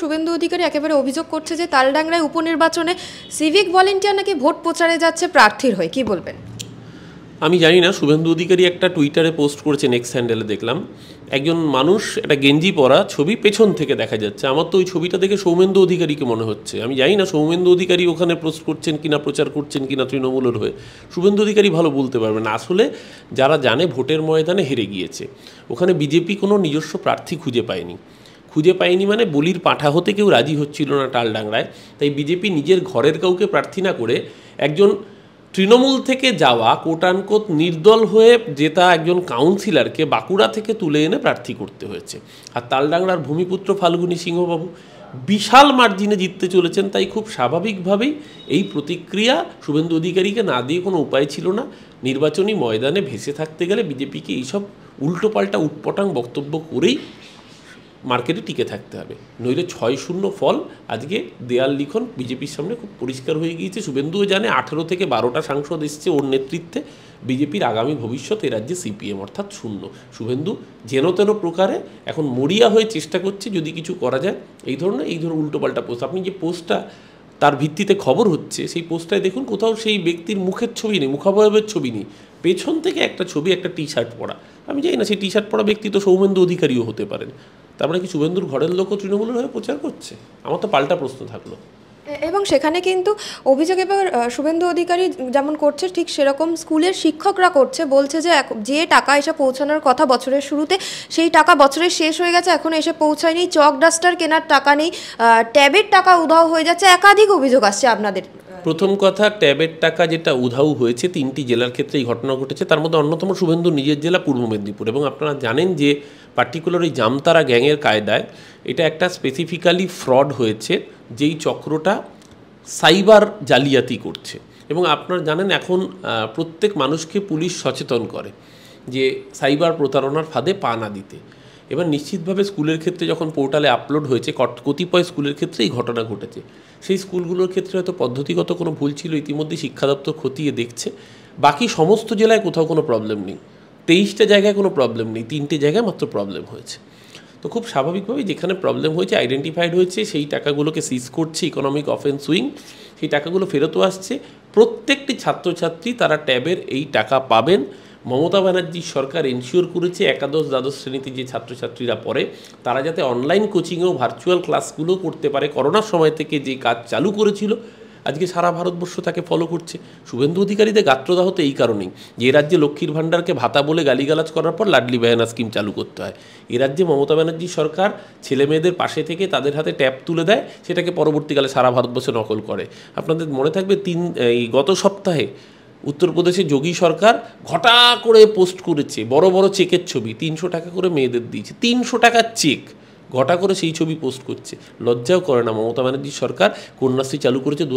শুভেন্দু অধিকারী একেবারে অভিযোগ করছে যে তালডাংরায় উপনির্বাচনে সিভিক ভলেন্টিয়ার নাকি ভোট প্রচারে যাচ্ছে প্রার্থীর হয়ে কি বলবেন আমি জানি না শুভেন্দু অধিকারী একটা টুইটারে পোস্ট করেছে নেক্সট হ্যান্ডেলে দেখলাম একজন মানুষ একটা গেঞ্জি পরা ছবি পেছন থেকে দেখা যাচ্ছে আমার তো ওই ছবিটা দেখে সৌমেন্দু অধিকারীকে মনে হচ্ছে আমি জানি না সৌমেন্দু অধিকারী ওখানে পোস্ট করছেন কিনা প্রচার করছেন কিনা তৃণমূলের হয়ে শুভেন্দু অধিকারী ভালো বলতে পারবেন আসলে যারা জানে ভোটের ময়দানে হেরে গিয়েছে ওখানে বিজেপি কোনো নিজস্ব প্রার্থী খুঁজে পায়নি খুঁজে পায়নি মানে বলির পাঠা হতে কেউ রাজি হচ্ছিল না টালডাংরায় তাই বিজেপি নিজের ঘরের কাউকে প্রার্থী না করে একজন তৃণমূল থেকে যাওয়া কোটানকোট নির্দল হয়ে জেতা একজন কাউন্সিলরকে বাঁকুড়া থেকে তুলে এনে প্রার্থী করতে হয়েছে আর তালডাংরার ভূমিপুত্র ফাল্গুনি সিংহবাবু বিশাল মার্জিনে জিততে চলেছেন তাই খুব স্বাভাবিকভাবেই এই প্রতিক্রিয়া শুভেন্দু অধিকারীকে না দিয়ে কোনো উপায় ছিল না নির্বাচনী ময়দানে ভেসে থাকতে গেলে বিজেপিকে এইসব উল্টোপাল্টা উটপটাং বক্তব্য করেই মার্কেটে টিকে থাকতে হবে নইলে ছয় শূন্য ফল আজকে দেয়াল লিখন বিজেপির সামনে খুব পরিষ্কার হয়ে গিয়েছে শুভেন্দুও জানে আঠেরো থেকে বারোটা সাংসদ এসছে ওর নেতৃত্বে বিজেপির আগামী ভবিষ্যৎ এ রাজ্যে সিপিএম অর্থাৎ শূন্য শুভেন্দু যেন তেন প্রকারে এখন মরিয়া হয়ে চেষ্টা করছে যদি কিছু করা যায় এই ধরনের এই ধরনের উল্টোপাল্টা পোস্ট আপনি যে পোস্টটা তার ভিত্তিতে খবর হচ্ছে সেই পোস্টটায় দেখুন কোথাও সেই ব্যক্তির মুখের ছবি নেই মুখাবয়বের ছবি নেই পেছন থেকে একটা ছবি একটা টি শার্ট পরা আমি জানি না সেই টি শার্ট পরা ব্যক্তি তো সৌমেন্দু অধিকারীও হতে পারেন তার মানে কি শুভেন্দুর ঘরের লোকও তৃণমূলের হয়ে প্রচার করছে আমার তো পাল্টা প্রশ্ন থাকলো এবং সেখানে কিন্তু অভিযোগ এবার শুভেন্দু অধিকারী যেমন করছে ঠিক সেরকম স্কুলের শিক্ষকরা করছে বলছে যে যে টাকা এসে পৌঁছানোর কথা বছরের শুরুতে সেই টাকা বছরের শেষ হয়ে গেছে এখন এসে পৌঁছায়নি চক ডাস্টার কেনার টাকা নেই ট্যাবের টাকা উধাও হয়ে যাচ্ছে একাধিক অভিযোগ আসছে আপনাদের প্রথম কথা ট্যাবের টাকা যেটা উধাও হয়েছে তিনটি জেলার ক্ষেত্রে এই ঘটনা ঘটেছে তার মধ্যে অন্যতম শুভেন্দু নিজের জেলা পূর্ব মেদিনীপুর এবং আপনারা জানেন যে পার্টিকুলার ওই জামতারা গ্যাংয়ের কায়দায় এটা একটা স্পেসিফিক্যালি ফ্রড হয়েছে যেই চক্রটা সাইবার জালিয়াতি করছে এবং আপনারা জানেন এখন প্রত্যেক মানুষকে পুলিশ সচেতন করে যে সাইবার প্রতারণার ফাঁদে পা না দিতে এবার নিশ্চিতভাবে স্কুলের ক্ষেত্রে যখন পোর্টালে আপলোড হয়েছে কতিপয় স্কুলের ক্ষেত্রে এই ঘটনা ঘটেছে সেই স্কুলগুলোর ক্ষেত্রে হয়তো পদ্ধতিগত কোনো ভুল ছিল ইতিমধ্যে শিক্ষা দপ্তর খতিয়ে দেখছে বাকি সমস্ত জেলায় কোথাও কোনো প্রবলেম নেই তেইশটা জায়গায় কোনো প্রবলেম নেই তিনটে জায়গায় মাত্র প্রবলেম হয়েছে তো খুব স্বাভাবিকভাবেই যেখানে প্রবলেম হয়েছে আইডেন্টিফাইড হয়েছে সেই টাকাগুলোকে সিজ করছে ইকোনমিক অফেন্স উইং সেই টাকাগুলো ফেরতও আসছে প্রত্যেকটি ছাত্রছাত্রী তারা ট্যাবের এই টাকা পাবেন মমতা ব্যানার্জির সরকার এনশিওর করেছে একাদশ দ্বাদশ শ্রেণীতে যে ছাত্রছাত্রীরা পড়ে তারা যাতে অনলাইন কোচিংয়েও ভার্চুয়াল ক্লাসগুলো করতে পারে করোনার সময় থেকে যে কাজ চালু করেছিল আজকে সারা ভারতবর্ষ তাকে ফলো করছে শুভেন্দু অধিকারীদের গাত্রদাহ তো এই কারণেই যে রাজ্যে লক্ষ্মীর ভাণ্ডারকে ভাতা বলে গালিগালাজ করার পর লাডলি বেহানা স্কিম চালু করতে হয় এ রাজ্যে মমতা ব্যানার্জি সরকার ছেলে মেয়েদের পাশে থেকে তাদের হাতে ট্যাপ তুলে দেয় সেটাকে পরবর্তীকালে সারা ভারতবর্ষে নকল করে আপনাদের মনে থাকবে তিন এই গত সপ্তাহে উত্তরপ্রদেশে যোগী সরকার ঘটা করে পোস্ট করেছে বড় বড় চেকের ছবি তিনশো টাকা করে মেয়েদের দিয়েছে তিনশো টাকার চেক ঘটা করে সেই ছবি পোস্ট করছে লজ্জাও করে না মমতা ব্যানার্জির সরকার কন্যাশ্রী চালু করেছে দু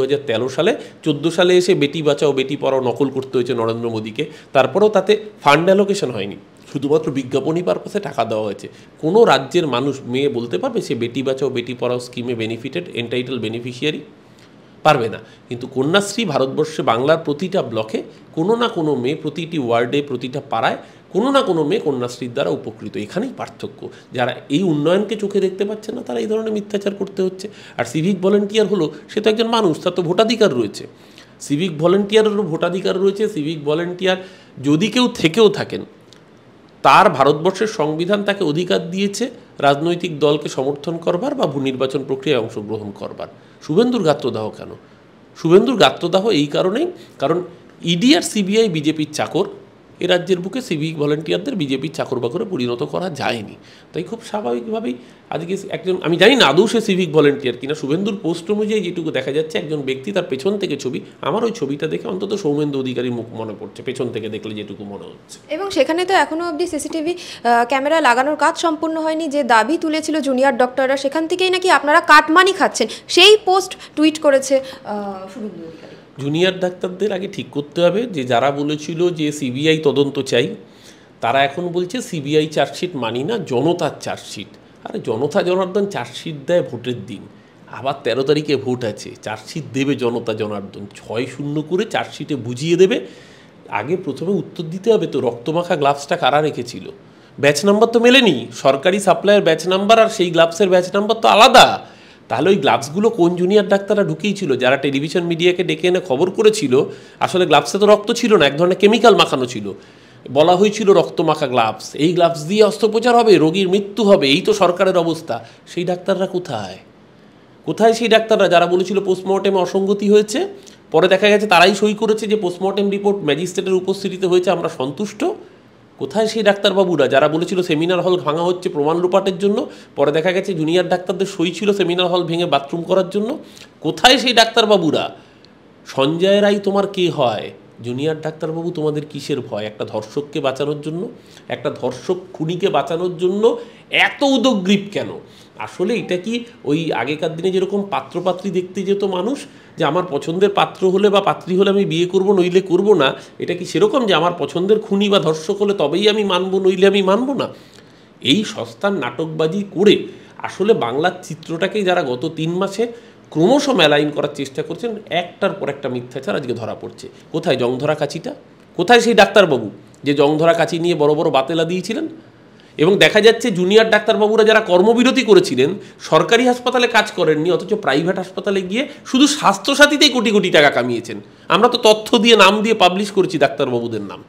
সালে চোদ্দো সালে এসে বেটি বাঁচাও বেটি পড়াও নকল করতে হয়েছে নরেন্দ্র মোদীকে তারপরেও তাতে ফান্ড অ্যালোকেশন হয়নি শুধুমাত্র বিজ্ঞাপনী পারপাসে টাকা দেওয়া হয়েছে কোনো রাজ্যের মানুষ মেয়ে বলতে পারবে সে বেটি বাঁচাও বেটি পড়াও স্কিমে বেনিফিটেড এন্টাইটেল বেনিফিশিয়ারি পারবে না কিন্তু কন্যাশ্রী ভারতবর্ষে বাংলার প্রতিটা ব্লকে কোনো না কোনো মেয়ে প্রতিটি ওয়ার্ডে প্রতিটা পাড়ায় কোনো না কোনো মেয়ে কন্যাশ্রীর দ্বারা উপকৃত এখানেই পার্থক্য যারা এই উন্নয়নকে চোখে দেখতে পাচ্ছে না তারা এই ধরনের মিথ্যাচার করতে হচ্ছে আর সিভিক ভলেন্টিয়ার হলো সে তো একজন মানুষ তার তো ভোটাধিকার রয়েছে সিভিক ভলেন্টিয়ারেরও ভোটাধিকার রয়েছে সিভিক ভলেন্টিয়ার যদি কেউ থেকেও থাকেন তার ভারতবর্ষের সংবিধান তাকে অধিকার দিয়েছে রাজনৈতিক দলকে সমর্থন করবার বা নির্বাচন প্রক্রিয়ায় অংশগ্রহণ করবার শুভেন্দুর গাত্রদাহ কেন শুভেন্দুর গাত্রদাহ এই কারণেই কারণ ইডি e আর সিবিআই বিজেপির চাকর এ রাজ্যের বুকে সিভিক ভলেন্টিয়ারদের বিজেপির চাকর বাকরে পরিণত করা যায়নি তাই খুব স্বাভাবিকভাবেই আজকে একজন আমি জানি না আদৌ সে সিভিক ভলেন্টিয়ার কিনা শুভেন্দুর পোস্ট অনুযায়ী যেটুকু দেখা যাচ্ছে একজন ব্যক্তি তার পেছন থেকে ছবি আমার ওই ছবিটা দেখে অন্তত সৌমেন্দু অধিকারী মুখ মনে পড়ছে পেছন থেকে দেখলে যেটুকু মনে হচ্ছে এবং সেখানে তো এখনও অবধি সিসিটিভি ক্যামেরা লাগানোর কাজ সম্পূর্ণ হয়নি যে দাবি তুলেছিল জুনিয়র ডক্টররা সেখান থেকেই নাকি আপনারা কাটমানি খাচ্ছেন সেই পোস্ট টুইট করেছে শুভেন্দু অধিকারী জুনিয়র ডাক্তারদের আগে ঠিক করতে হবে যে যারা বলেছিল যে সিবিআই তদন্ত চাই তারা এখন বলছে সিবিআই চার্জশিট মানি না জনতার চার্জশিট আরে জনতা জনার্দন চার্জশিট দেয় ভোটের দিন আবার তেরো তারিখে ভোট আছে চার্জশিট দেবে জনতা জনার্দন ছয় শূন্য করে চার্জশিটে বুঝিয়ে দেবে আগে প্রথমে উত্তর দিতে হবে তো রক্তমাখা গ্লাভসটা কারা রেখেছিল ব্যাচ নাম্বার তো মেলেনি সরকারি সাপ্লাইয়ের ব্যাচ নাম্বার আর সেই গ্লাভসের ব্যাচ নাম্বার তো আলাদা তাহলে ওই গ্লাভসগুলো কোন জুনিয়র ডাক্তাররা ঢুকিয়েছিল যারা টেলিভিশন মিডিয়াকে ডেকে এনে খবর করেছিল আসলে গ্লাভসে তো রক্ত ছিল না এক ধরনের কেমিক্যাল মাখানো ছিল বলা হয়েছিল রক্ত মাখা গ্লাভস এই গ্লাভস দিয়ে অস্ত্রোপচার হবে রোগীর মৃত্যু হবে এই তো সরকারের অবস্থা সেই ডাক্তাররা কোথায় কোথায় সেই ডাক্তাররা যারা বলেছিল পোস্টমর্টেমে অসঙ্গতি হয়েছে পরে দেখা গেছে তারাই সই করেছে যে পোস্টমর্টেম রিপোর্ট ম্যাজিস্ট্রেটের উপস্থিতিতে হয়েছে আমরা সন্তুষ্ট কোথায় সেই ডাক্তারবাবুরা যারা বলেছিল সেমিনার হল ভাঙা হচ্ছে প্রমাণ রূপাটের জন্য পরে দেখা গেছে জুনিয়র ডাক্তারদের সই ছিল সেমিনার হল ভেঙে বাথরুম করার জন্য কোথায় সেই ডাক্তারবাবুরা সঞ্জয় রায় তোমার কে হয় জুনিয়র ডাক্তারবাবু তোমাদের কিসের ভয় একটা ধর্ষককে বাঁচানোর জন্য একটা ধর্ষক খুনিকে বাঁচানোর জন্য এত উদগ্রীব কেন আসলে এটা কি ওই আগেকার দিনে যেরকম পাত্রপাত্রী দেখতে যেত মানুষ যে আমার পছন্দের পাত্র হলে বা পাত্রী হলে আমি বিয়ে করব নইলে করব না এটা কি সেরকম যে আমার পছন্দের খুনি বা ধর্ষক হলে তবেই আমি মানব নইলে আমি মানব না এই সস্তার নাটকবাজি করে আসলে বাংলার চিত্রটাকেই যারা গত তিন মাসে ক্রমশ মেলাইন করার চেষ্টা করছেন একটার পর একটা মিথ্যা ছাড়া আজকে ধরা পড়ছে কোথায় জংধরা কাছিটা কোথায় সেই ডাক্তারবাবু যে জংধরা কাছি নিয়ে বড় বড় বাতেলা দিয়েছিলেন এবং দেখা যাচ্ছে জুনিয়র ডাক্তারবাবুরা যারা কর্মবিরতি করেছিলেন সরকারি হাসপাতালে কাজ করেননি অথচ প্রাইভেট হাসপাতালে গিয়ে শুধু স্বাস্থ্যসাথীতেই কোটি কোটি টাকা কামিয়েছেন আমরা তো তথ্য দিয়ে নাম দিয়ে পাবলিশ করেছি ডাক্তারবাবুদের নাম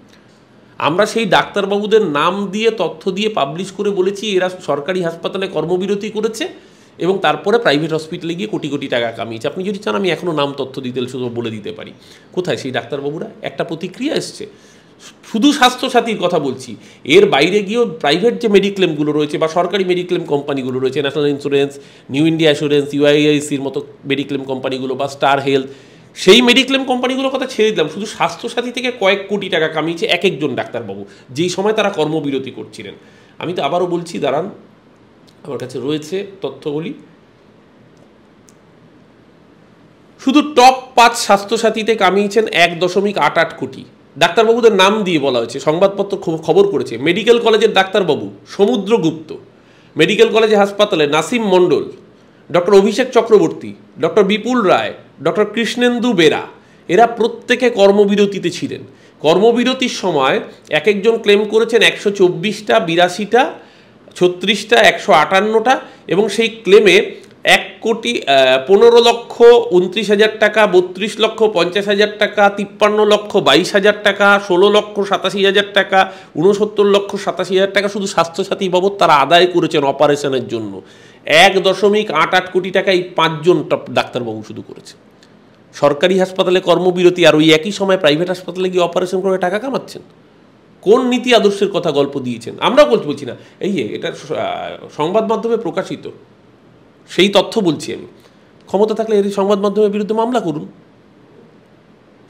আমরা সেই ডাক্তারবাবুদের নাম দিয়ে তথ্য দিয়ে পাবলিশ করে বলেছি এরা সরকারি হাসপাতালে কর্মবিরতি করেছে এবং তারপরে প্রাইভেট হসপিটালে গিয়ে কোটি কোটি টাকা কামিয়েছে আপনি যদি চান আমি এখনও নাম তথ্য দিতে শুধু বলে দিতে পারি কোথায় সেই ডাক্তারবাবুরা একটা প্রতিক্রিয়া এসছে শুধু স্বাস্থ্যসাথীর কথা বলছি এর বাইরে গিয়েও প্রাইভেট যে মেডিক্লেমগুলো রয়েছে বা সরকারি মেডিক্লেম কোম্পানিগুলো রয়েছে National Insurance New India Assurance ইউআইআইসির মতো মেডিক্লেম কোম্পানিগুলো বা স্টার হেলথ সেই মেডিক্লেম কোম্পানিগুলোর কথা ছেড়ে দিলাম শুধু স্বাস্থ্যসাথী থেকে কয়েক কোটি টাকা কামিয়েছে এক একজন ডাক্তারবাবু যেই সময় তারা কর্মবিরতি করছিলেন আমি তো আবারও বলছি দাঁড়ান আমার কাছে রয়েছে তথ্যগুলি শুধু টপ পাঁচ স্বাস্থ্যসাথীতে কামিয়েছেন এক দশমিক আট আট কোটি ডাক্তারবাবুদের নাম দিয়ে বলা হয়েছে সংবাদপত্র খবর করেছে মেডিকেল কলেজের ডাক্তারবাবু সমুদ্রগুপ্ত মেডিকেল কলেজে হাসপাতালে Nasim Mondal doctor Abhishek Chakraborty doctor Bipul Roy doctor Krishnendu Bera এরা প্রত্যেকে কর্মবিরতিতে ছিলেন কর্মবিরতির সময় এক একজন ক্লেম করেছেন একশো চব্বিশটা বিরাশিটা ছত্রিশটা একশো আটান্নটা এবং সেই ক্লেমে এক কোটি পনেরো লক্ষ উনত্রিশ হাজার টাকা বত্রিশ লক্ষ পঞ্চাশ হাজার টাকা তিপ্পান্ন লক্ষ বাইশ হাজার টাকা ষোলো লক্ষ সাতাশি হাজার টাকা ঊনসত্তর লক্ষ সাতাশি হাজার টাকা শুধু স্বাস্থ্যসাথী বাবদ তারা আদায় করেছেন অপারেশনের জন্য এক দশমিক আট আট কোটি টাকা এই পাঁচজন ডাক্তারবাবু শুধু করেছে সরকারি হাসপাতালে কর্মবিরতি আর ওই একই সময় প্রাইভেট হাসপাতালে গিয়ে অপারেশন করে টাকা কামাচ্ছেন কোন নীতি আদর্শের কথা গল্প দিয়েছেন বলতে বলছি না এই এটা সংবাদ মাধ্যমে প্রকাশিত সেই তথ্য বলছি আমি ক্ষমতা থাকলে এর সংবাদ মাধ্যমের বিরুদ্ধে মামলা করুন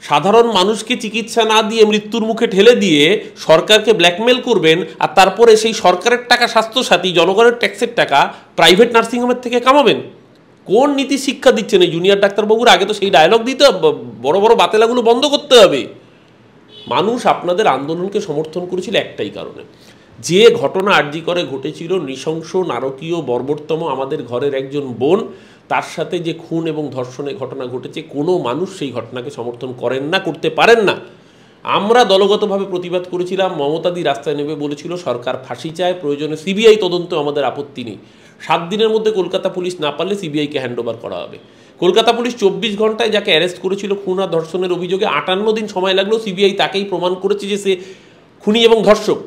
সাধারণ মানুষকে চিকিৎসা না দিয়ে মৃত্যুর মুখে ঠেলে দিয়ে সরকারকে ব্ল্যাকমেল করবেন আর তারপরে সেই সরকারের টাকা স্বাস্থ্যসাথী জনগণের ট্যাক্সের টাকা প্রাইভেট নার্সিংহোমের থেকে কামাবেন কোন নীতি শিক্ষা দিচ্ছেন এই জুনিয়র ডাক্তারবাবুর আগে তো সেই ডায়লগ দিতে বড় বড় বাতেলাগুলো বন্ধ করতে হবে মানুষ আপনাদের আন্দোলনকে সমর্থন করেছিল একটাই কারণে যে ঘটনা আর্জি করে ঘটেছিল নৃশংস নারকীয় বর্বরতম আমাদের ঘরের একজন বোন তার সাথে যে খুন এবং ধর্ষণের ঘটনা ঘটেছে কোনো মানুষ সেই ঘটনাকে সমর্থন করেন না করতে পারেন না আমরা দলগতভাবে প্রতিবাদ করেছিলাম মমতাদি রাস্তায় নেমে বলেছিল সরকার ফাঁসি চায় প্রয়োজনে সিবিআই তদন্ত আমাদের আপত্তি নেই সাত দিনের মধ্যে কলকাতা পুলিশ না পারলে সিবিআইকে হ্যান্ডওভার করা হবে কলকাতা পুলিশ চব্বিশ ঘন্টায় যাকে অ্যারেস্ট করেছিল খুন আর ধর্ষণের অভিযোগে আটান্ন দিন সময় লাগলো সিবিআই তাকেই প্রমাণ করেছে যে সে খুনি এবং ধর্ষক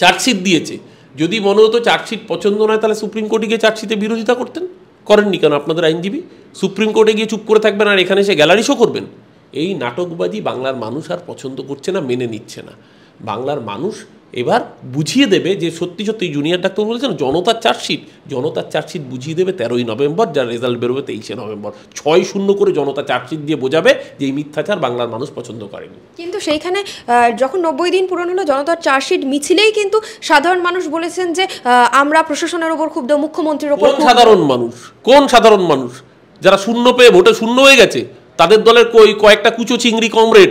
চার্জশিট দিয়েছে যদি মনে হতো চার্জশিট পছন্দ নয় তাহলে সুপ্রিম কোর্টে গিয়ে চার্জশিটে বিরোধিতা করতেন করেননি কেন আপনাদের আইনজীবী সুপ্রিম কোর্টে গিয়ে চুপ করে থাকবেন আর এখানে এসে গ্যালারি শো করবেন এই নাটকবাজি বাংলার মানুষ আর পছন্দ করছে না মেনে নিচ্ছে না বাংলার মানুষ এবার বুঝিয়ে দেবে যে সত্যি সত্যি জুনিয়র ডাক্তার বলেছেন জনতার চার্জশিট জনতার চার্জশিট বুঝিয়ে দেবে তেরোই নভেম্বর যার রেজাল্ট বেরোবে তেইশে নভেম্বর ছয় শূন্য করে জনতা চার্জশিট দিয়ে বোঝাবে যে এই মিথ্যাচার বাংলার মানুষ পছন্দ করেনি কিন্তু সেইখানে যখন নব্বই দিন পূরণ হলো জনতার চার্জশিট মিছিলেই কিন্তু সাধারণ মানুষ বলেছেন যে আমরা প্রশাসনের ওপর ক্ষুব্ধ মুখ্যমন্ত্রীর ওপর সাধারণ মানুষ কোন সাধারণ মানুষ যারা শূন্য পেয়ে ভোটে শূন্য হয়ে গেছে তাদের দলের কই কয়েকটা কুচো চিংড়ি কমরেড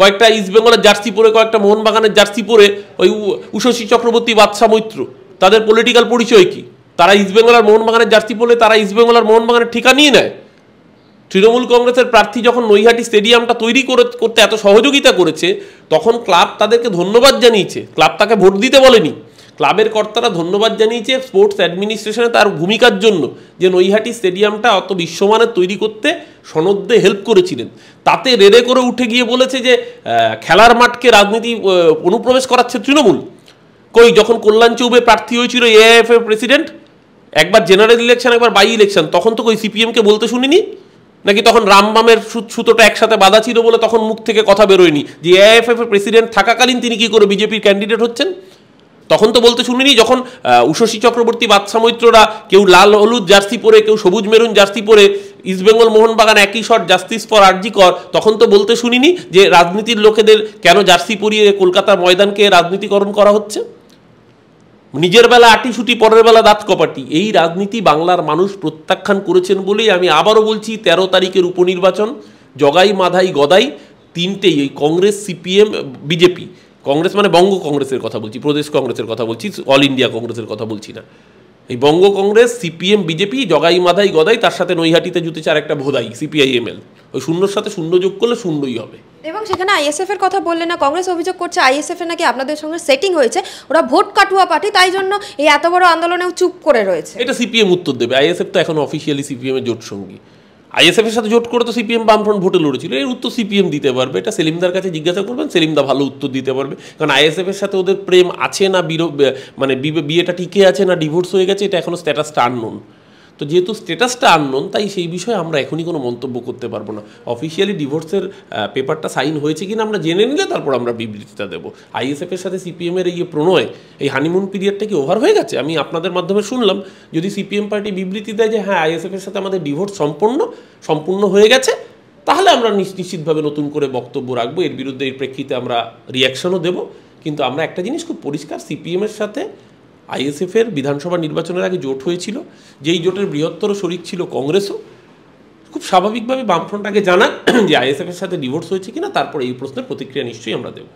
কয়েকটা ইস্টবেঙ্গলের জার্সি পরে কয়েকটা মোহনবাগানের জার্সি পরে ওই উষসী চক্রবর্তী বাদশা মৈত্র তাদের পলিটিক্যাল পরিচয় কি তারা ইস্টবেঙ্গল আর মোহনবাগানের জার্সি পরে তারা ইস্টবেঙ্গল আর মোহনবাগানের ঠিকা নিয়ে নেয় তৃণমূল কংগ্রেসের প্রার্থী যখন নৈহাটি স্টেডিয়ামটা তৈরি করে করতে এত সহযোগিতা করেছে তখন ক্লাব তাদেরকে ধন্যবাদ জানিয়েছে ক্লাব তাকে ভোট দিতে বলেনি ক্লাবের কর্তারা ধন্যবাদ জানিয়েছে স্পোর্টস অ্যাডমিনিস্ট্রেশনে তার ভূমিকার জন্য যে নৈহাটি স্টেডিয়ামটা অত বিশ্বমানের তৈরি করতে সনদ্দে হেল্প করেছিলেন তাতে রেড়ে করে উঠে গিয়ে বলেছে যে খেলার মাঠকে রাজনীতি অনুপ্রবেশ করাচ্ছে তৃণমূল কই যখন কল্যাণ চৌবে প্রার্থী হয়েছিল এআইএফ এর প্রেসিডেন্ট একবার জেনারেল ইলেকশন একবার বাই ইলেকশন তখন তো কই সিপিএমকে বলতে শুনিনি নাকি তখন রামবামের সুতোটা একসাথে বাধা ছিল বলে তখন মুখ থেকে কথা বেরোয়নি যে এআইএফ এর প্রেসিডেন্ট থাকাকালীন তিনি কি করে বিজেপির ক্যান্ডিডেট হচ্ছেন তখন তো বলতে শুনিনি যখন উষশী চক্রবর্তী বাদশা মৈত্ররা কেউ লাল হলুদ জার্সি পরে কেউ সবুজ মেরুন জার্সি পরে ইস্টবেঙ্গল মোহনবাগান একই শট জাস্টিস ফর আরজি কর তখন তো বলতে শুনিনি যে রাজনীতির লোকেদের কেন জার্সি পরিয়ে কলকাতার ময়দানকে রাজনীতিকরণ করা হচ্ছে নিজের বেলা আটিসুটি পরের বেলা দাঁত কপাটি এই রাজনীতি বাংলার মানুষ প্রত্যাখ্যান করেছেন বলেই আমি আবারও বলছি ১৩ তারিখের উপনির্বাচন জগাই মাধাই গদাই তিনটেই এই কংগ্রেস সিপিএম বিজেপি কংগ্রেস মানে বঙ্গ কংগ্রেসের কথা বলছি প্রদেশ কংগ্রেসের কথা বলছি অল ইন্ডিয়া কংগ্রেসের কথা বলছি না এই বঙ্গ কংগ্রেস সিপিএম বিজেপি জগাই মাধাই গদাই তার সাথে নৈহাটিতে জুতেছে আর একটা ভোদাই সিপিআইএমএল ওই শূন্যর সাথে শূন্য যোগ করলে শূন্যই হবে এবং সেখানে আইএসএফ এর কথা বললে না কংগ্রেস অভিযোগ করছে আইএসএফ এ নাকি আপনাদের সঙ্গে সেটিং হয়েছে ওরা ভোট কাটুয়া পার্টি তাই জন্য এই এত বড় আন্দোলনেও চুপ করে রয়েছে এটা সিপিএম উত্তর দেবে আইএসএফ তো এখন অফিসিয়ালি সিপিএম এর জোট সঙ্গী আইএসএফের সাথে জোট করে তো সিপিএম বামফ্রন্ট ভোটে লড়েছিল এর উত্তর সিপিএম দিতে পারবে এটা সেলিমদার কাছে জিজ্ঞাসা করবেন সেলিমদা ভালো উত্তর দিতে পারবে কারণ আইএসএফের সাথে ওদের প্রেম আছে না বিরো মানে বিয়েটা টিকে আছে না ডিভোর্স হয়ে গেছে এটা এখনও স্ট্যাটাসটা আননোন তো যেহেতু স্টেটাসটা আননোন তাই সেই বিষয়ে আমরা এখনই কোনো মন্তব্য করতে পারবো না অফিসিয়ালি ডিভোর্সের পেপারটা সাইন হয়েছে কিনা আমরা জেনে নিলে তারপর আমরা বিবৃতিটা দেবো আইএসএফের সাথে সিপিএমের এই প্রণয় এই হানিমুন পিরিয়ডটা কি ওভার হয়ে গেছে আমি আপনাদের মাধ্যমে শুনলাম যদি সিপিএম পার্টি বিবৃতি দেয় যে হ্যাঁ আইএসএফের সাথে আমাদের ডিভোর্স সম্পূর্ণ সম্পূর্ণ হয়ে গেছে তাহলে আমরা নিশ্চিতভাবে নতুন করে বক্তব্য রাখবো এর বিরুদ্ধে এর প্রেক্ষিতে আমরা রিয়াকশনও দেবো কিন্তু আমরা একটা জিনিস খুব পরিষ্কার সিপিএমের সাথে আইএসএফের বিধানসভা নির্বাচনের আগে জোট হয়েছিল যেই জোটের বৃহত্তর শরিক ছিল কংগ্রেসও খুব স্বাভাবিকভাবে বামফ্রন্ট আগে জানান যে আইএসএফের সাথে ডিভোর্স হয়েছে কিনা তারপর এই প্রশ্নের প্রতিক্রিয়া নিশ্চয়ই আমরা দেবো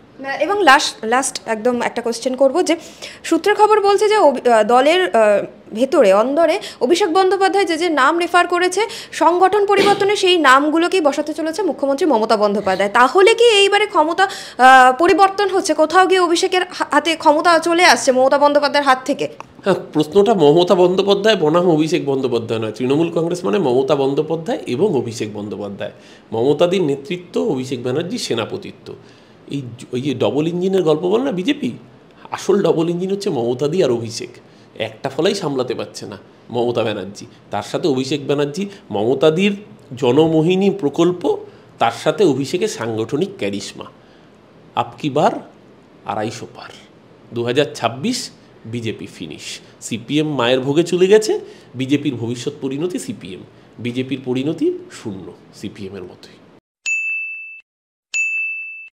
এবং লাস্ট লাস্ট একদম একটা কোশ্চেন করব যে সূত্রের খবর বলছে যে দলের ভেতরে অন্দরে অভিষেক বন্দ্যোপাধ্যায় যে যে নাম রেফার করেছে সংগঠন পরিবর্তনে সেই নামগুলোকেই বসাতে চলেছে মুখ্যমন্ত্রী মমতা বন্দ্যোপাধ্যায় তাহলে কি এইবারে ক্ষমতা পরিবর্তন হচ্ছে কোথাও গিয়ে অভিষেকের হাতে ক্ষমতা চলে আসছে মমতা বন্দ্যোপাধ্যায়ের হাত থেকে হ্যাঁ প্রশ্নটা মমতা বন্দ্যোপাধ্যায় বনাম অভিষেক বন্দ্যোপাধ্যায় নয় তৃণমূল কংগ্রেস মানে মমতা বন্দ্যোপাধ্যায় এবং অভিষেক বন্দ্যোপাধ্যায় মমতাদির নেতৃত্ব অভিষেক ব্যানার্জির সেনাপতিত্ব এই ওই যে ডবল ইঞ্জিনের গল্প বল না বিজেপি আসল ডবল ইঞ্জিন হচ্ছে মমতাদি আর অভিষেক একটা ফলাই সামলাতে পারছে না মমতা ব্যানার্জি তার সাথে অভিষেক ব্যানার্জি মমতাদির জনমোহিনী প্রকল্প তার সাথে অভিষেকের সাংগঠনিক ক্যারিশমা আপকি বার আড়াইশো পার দু বিজেপি ফিনিশ সিপিএম মায়ের ভোগে চলে গেছে বিজেপির ভবিষ্যৎ পরিণতি সিপিএম বিজেপির পরিণতি শূন্য সিপিএমের মতোই